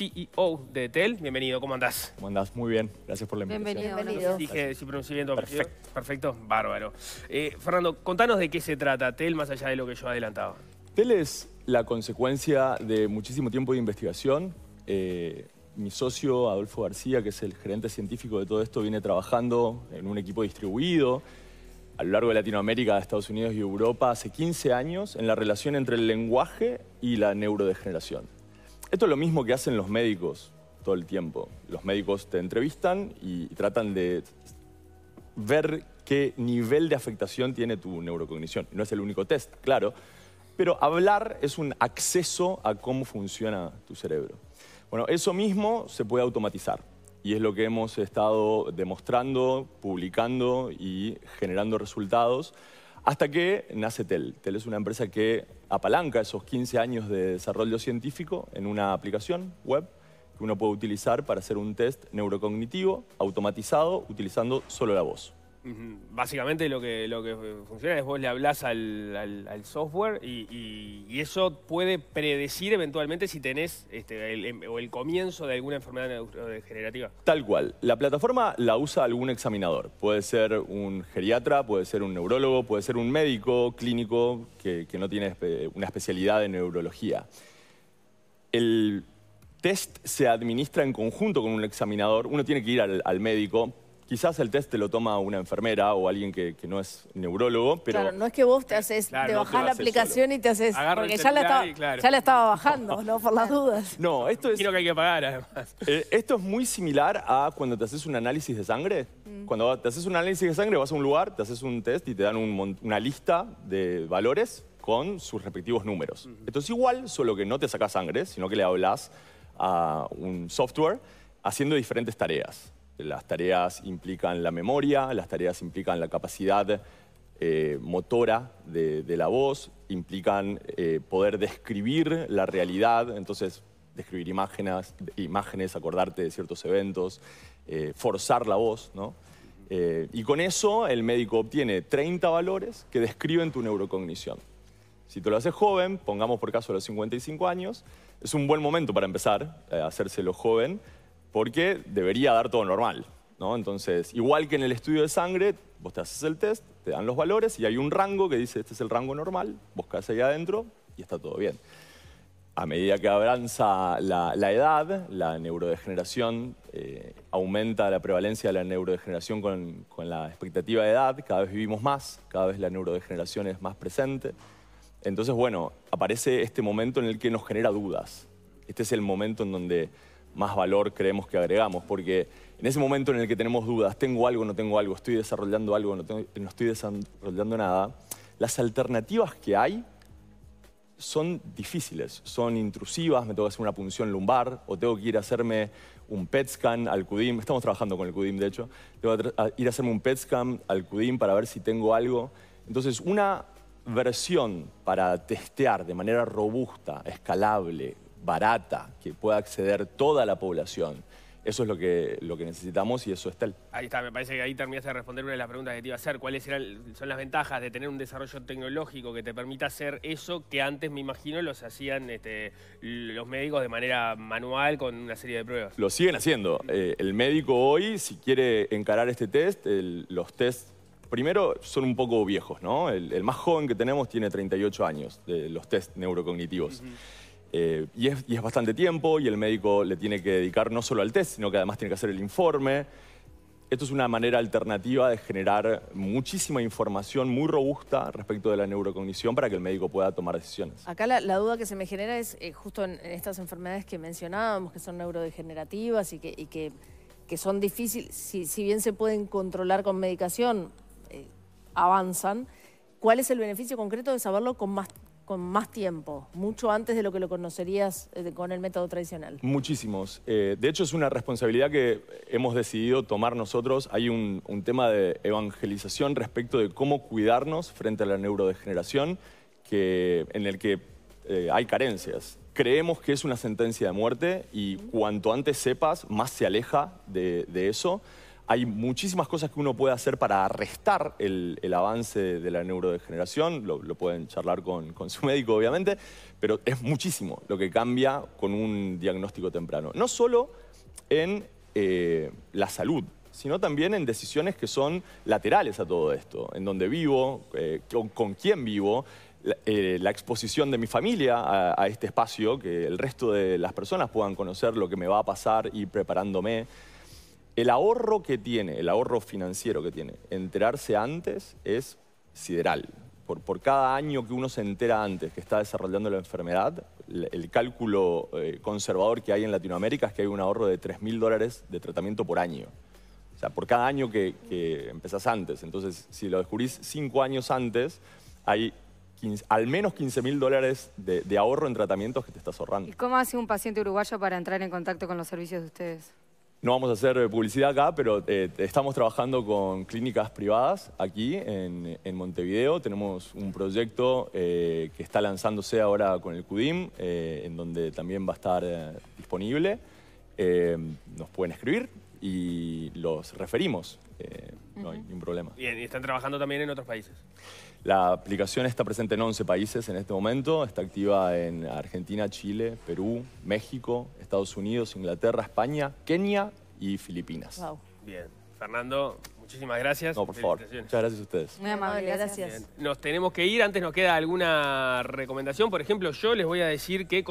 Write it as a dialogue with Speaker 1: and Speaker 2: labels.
Speaker 1: CEO de TEL, Bienvenido, ¿cómo andás? ¿Cómo andás? Muy bien, gracias por la invitación. Bienvenido. Dije, si pronunciamiento, Perfecto. bárbaro. Eh, Fernando, contanos de qué se trata TEL, más allá de lo que yo adelantaba.
Speaker 2: TEL es la consecuencia de muchísimo tiempo de investigación. Eh, mi socio, Adolfo García, que es el gerente científico de todo esto, viene trabajando en un equipo distribuido a lo largo de Latinoamérica, Estados Unidos y Europa hace 15 años en la relación entre el lenguaje y la neurodegeneración. Esto es lo mismo que hacen los médicos todo el tiempo. Los médicos te entrevistan y tratan de ver qué nivel de afectación tiene tu neurocognición. No es el único test, claro, pero hablar es un acceso a cómo funciona tu cerebro. Bueno, eso mismo se puede automatizar y es lo que hemos estado demostrando, publicando y generando resultados. Hasta que nace TEL. TEL es una empresa que apalanca esos 15 años de desarrollo científico en una aplicación web que uno puede utilizar para hacer un test neurocognitivo automatizado utilizando solo la voz
Speaker 1: básicamente lo que, lo que funciona es vos le hablas al, software y, eso puede predecir eventualmente si tenés este, el, em, o el comienzo de alguna enfermedad neurodegenerativa. Eh,
Speaker 2: Tal cual. La plataforma la usa algún examinador. Puede ser un geriatra, puede ser un neurólogo, puede ser un médico clínico que, no tiene una especialidad en neurología. El test se administra en conjunto con un examinador. Uno tiene que ir al médico Quizás el test te lo toma una enfermera o alguien que, no es neurólogo, pero... Claro,
Speaker 1: no es que vos te haces, te bajás la aplicación y te haces... porque ya la, estaba, ya la estaba bajando, ¿no? Por las dudas.
Speaker 2: No, esto es... Quiero que hay que pagar, eh, esto es muy similar a cuando te haces un análisis de sangre. Mm. Cuando te haces un análisis de sangre, vas a un lugar, te haces un test y te dan una lista de valores con sus respectivos números. Entonces, Esto es igual, solo que no te sacas sangre, sino que le hablas a un software haciendo diferentes tareas. Las tareas implican la memoria, las tareas implican la capacidad eh, motora de, la voz, implican eh, poder describir la realidad, entonces describir imágenes, imágenes acordarte de ciertos eventos, eh, forzar la voz, ¿no? y con eso el médico obtiene 30 valores que describen tu neurocognición. Si tú lo haces joven, pongamos por caso a los 55 años, es un buen momento para empezar a hacérselo joven, porque debería dar todo normal. ¿no? Entonces, igual que en el estudio de sangre, vos te haces el test, te dan los valores y hay un rango que dice, este es el rango normal, vos quedás ahí adentro y está todo bien. A medida que avanza la, edad, la neurodegeneración, eh, aumenta la prevalencia de la neurodegeneración con, con la expectativa de edad, cada vez vivimos más, cada vez la neurodegeneración es más presente. Entonces, bueno, aparece este momento en el que nos genera dudas. Este es el momento en donde más valor creemos que agregamos, porque en ese momento en el que tenemos dudas, tengo algo, no tengo algo, estoy desarrollando algo, no, estoy desarrollando nada, las alternativas que hay son difíciles, son intrusivas, me tengo que hacer una punción lumbar o tengo que ir a hacerme un PET scan al CUDIM, estamos trabajando con el CUDIM de hecho, tengo que ir a hacerme un PET scan al CUDIM para ver si tengo algo. Entonces, una versión para testear de manera robusta, escalable, barata, que pueda acceder toda la población. Eso es lo que, necesitamos y eso está el...
Speaker 1: Ahí está, me parece que ahí terminaste de responder una de las preguntas que te iba a hacer. ¿Cuáles eran, son las ventajas de tener un desarrollo tecnológico que te permita hacer eso que antes, me imagino, los hacían este, los médicos de manera manual con una serie de pruebas?
Speaker 2: Lo siguen haciendo. Eh, el médico hoy, si quiere encarar este test, los test, primero son un poco viejos, ¿no? El, más joven que tenemos tiene 38 años de los test neurocognitivos. Eh, y, es, bastante tiempo y el médico le tiene que dedicar no solo al test, sino que además tiene que hacer el informe. Esto es una manera alternativa de generar muchísima información muy robusta respecto de la neurocognición para que el médico pueda tomar decisiones.
Speaker 1: Acá la, duda que se me genera es eh, justo en, estas enfermedades que mencionábamos, que son neurodegenerativas y que, que, son difíciles, si, bien se pueden controlar con medicación, eh, avanzan. ¿Cuál es el beneficio concreto de saberlo con más con más tiempo, mucho antes de lo que lo conocerías eh, con el método tradicional.
Speaker 2: Muchísimos. Eh, de hecho, es una responsabilidad que hemos decidido tomar nosotros. Hay un, tema de evangelización respecto de cómo cuidarnos frente a la neurodegeneración, que, en el que eh, hay carencias. Creemos que es una sentencia de muerte y cuanto antes sepas, más se aleja de eso. Hay muchísimas cosas que uno puede hacer para arrestar el, avance de la neurodegeneración, lo, pueden charlar con, su médico obviamente, pero es muchísimo lo que cambia con un diagnóstico temprano. No solo en eh, la salud, sino también en decisiones que son laterales a todo esto, en dónde vivo, eh, con, quién vivo, eh, la, exposición de mi familia a, a este espacio, que el resto de las personas puedan conocer lo que me va a pasar y preparándome. El ahorro que tiene, el ahorro financiero que tiene, enterarse antes es sideral. Por, por cada año que uno se entera antes que está desarrollando la enfermedad, el, cálculo eh, conservador que hay en Latinoamérica es que hay un ahorro de 3.000 dólares de tratamiento por año. O sea, por cada año que, empezás antes. Entonces, si lo descubrís cinco años antes, hay al menos 15.000 dólares de, de ahorro en tratamientos que te estás ahorrando. ¿Y
Speaker 1: cómo hace un paciente uruguayo para entrar en contacto con los servicios de ustedes?
Speaker 2: No vamos a hacer eh, publicidad acá, pero eh, estamos trabajando con clínicas privadas aquí en, Montevideo. Tenemos un proyecto eh, que está lanzándose ahora con el CUDIM, en donde también va a estar disponible. nos pueden escribir y los referimos no hay ningún problema.
Speaker 1: Bien, y están trabajando también en otros países.
Speaker 2: La aplicación está presente en 11 países en este momento, está activa en Argentina, Chile, Perú, México, Estados Unidos, Inglaterra, España, Kenia y Filipinas.
Speaker 1: Wow. Bien, Fernando, muchísimas
Speaker 2: gracias. No, por favor. Muchas gracias a ustedes.
Speaker 1: Muy amable, gracias. Nos tenemos que ir, antes nos queda alguna recomendación. Por ejemplo, yo les voy a decir que...